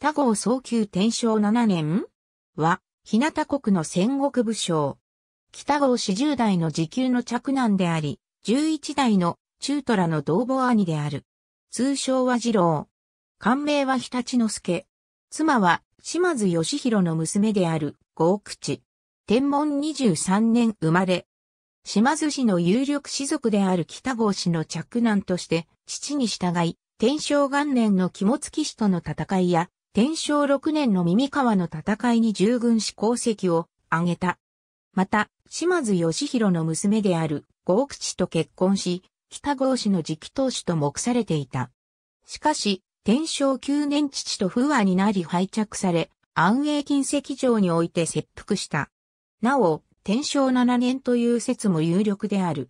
北郷早急天正七年は、日向国の戦国武将。北郷四十代の時給の着男であり、十一代の中虎の同母兄である。通称は二郎。官名は日立之助。妻は島津義弘の娘である豪口。天文二十三年生まれ。島津氏の有力士族である北郷氏の嫡男として、父に従い、天正元年の肝付氏との戦いや、天正6年の耳川の戦いに従軍し功績を挙げた。また、島津義弘の娘である郷口と結婚し、北郷氏の直当主と目されていた。しかし、天正9年父と不和になり廃着され、安永近石城において切腹した。なお、天正7年という説も有力である。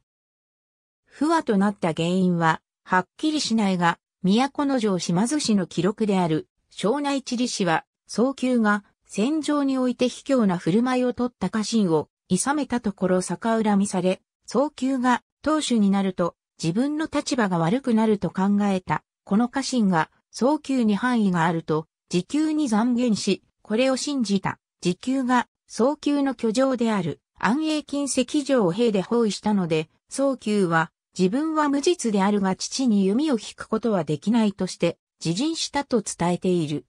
不和となった原因は、はっきりしないが、都の城島津氏の記録である、庄内地理氏は、早急が戦場において卑怯な振る舞いを取った家臣を、諌めたところ逆恨みされ、早急が当主になると、自分の立場が悪くなると考えた。この家臣が、早急に範囲があると、時給に残言し、これを信じた。時給が、早急の居城である、安永金石城を兵で包囲したので、早急は、自分は無実であるが父に弓を引くことはできないとして、自陣したと伝えている。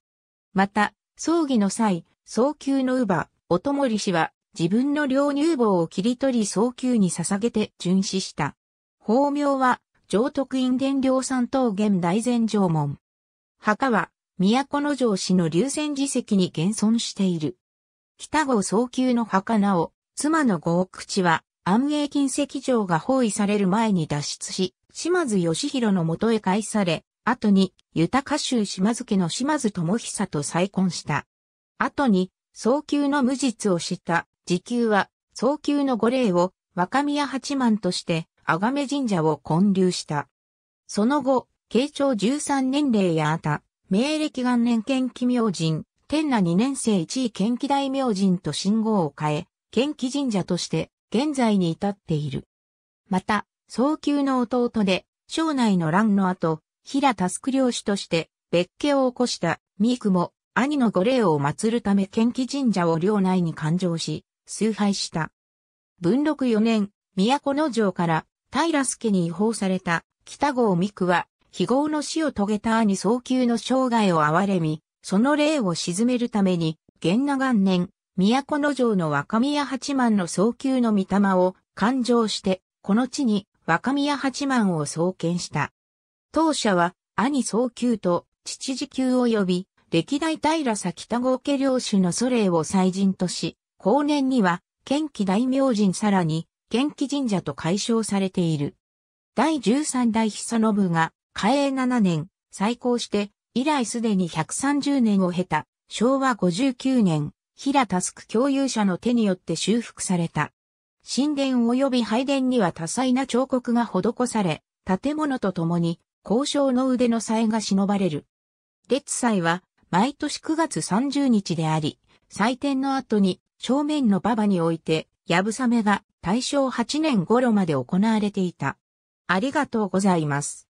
また、葬儀の際、早急の乳母、おともり氏は、自分の両乳房を切り取り早急に捧げて巡視した。法名は、上徳院伝領三等元大前城門。墓は、都城市の流泉寺石に現存している。北郷早急の墓なお、妻の奥口は、安永金石城が包囲される前に脱出し、島津義弘のとへ返され、後に、豊州島津家の島津智久と再婚した。後に、早急の無実を知った、時給は、早急の御霊を、若宮八幡として、がめ神社を建立した。その後、慶長13年齢やあた、明暦元年献起明神、天那二年生一位献起大明神と信号を変え、献起神社として、現在に至っている。また、早急の弟で、省内の乱の後、平タスク領主として別家を起こした三久も兄の御霊を祀るため献気神社を領内に勘定し、崇拝した。文禄4年、都城から平助に違法された北郷三久は、非業の死を遂げた兄早急の生涯を憐れみ、その霊を鎮めるために、元那元年、都城の若宮八幡の早急の御霊を勘定して、この地に若宮八幡を創建した。当社は兄総級と父次級及び歴代平崎多豪家領主の祖霊を祭神とし、後年には、県旗大明神さらに、県旗神社と改称されている。第十三代久信が、嘉永7年、再興して、以来すでに130年を経た、昭和59年、平タスク共有者の手によって修復された。神殿及び拝殿には多彩な彫刻が施され、建物と共に交渉の腕の際が忍ばれる。列祭は毎年9月30日であり、祭典の後に正面の馬場において、やぶさめが大正8年頃まで行われていた。ありがとうございます。